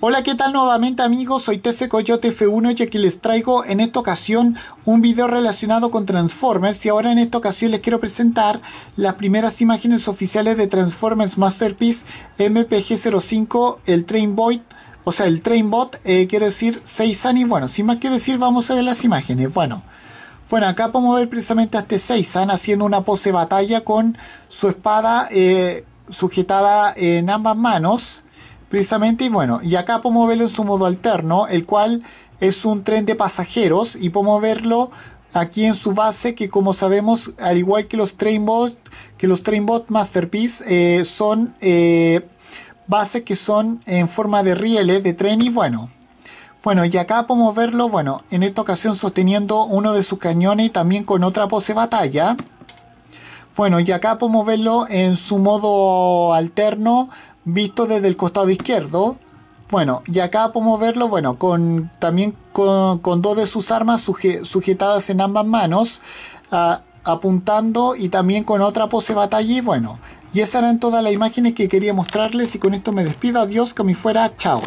Hola, ¿qué tal nuevamente amigos? Soy TF Coyote F1 y aquí les traigo en esta ocasión un video relacionado con Transformers y ahora en esta ocasión les quiero presentar las primeras imágenes oficiales de Transformers Masterpiece MPG-05, el Trainbot, o sea el Trainbot, eh, quiero decir 6 y bueno, sin más que decir vamos a ver las imágenes, bueno. Bueno, acá podemos ver precisamente a este Seisan haciendo una pose batalla con su espada eh, sujetada en ambas manos precisamente. Y bueno, y acá podemos verlo en su modo alterno, el cual es un tren de pasajeros y podemos verlo aquí en su base que como sabemos al igual que los Trainbot que los Masterpiece eh, son eh, bases que son en forma de rieles de tren y bueno bueno y acá podemos verlo bueno en esta ocasión sosteniendo uno de sus cañones y también con otra pose batalla bueno y acá podemos verlo en su modo alterno visto desde el costado izquierdo. Bueno, y acá podemos verlo, bueno, con también con, dos de sus armas sujetadas en ambas manos, apuntando y también con otra pose batalla. Y bueno, y esas eran todas las imágenes que quería mostrarles y con esto me despido. Adiós, que me fuera. Chao.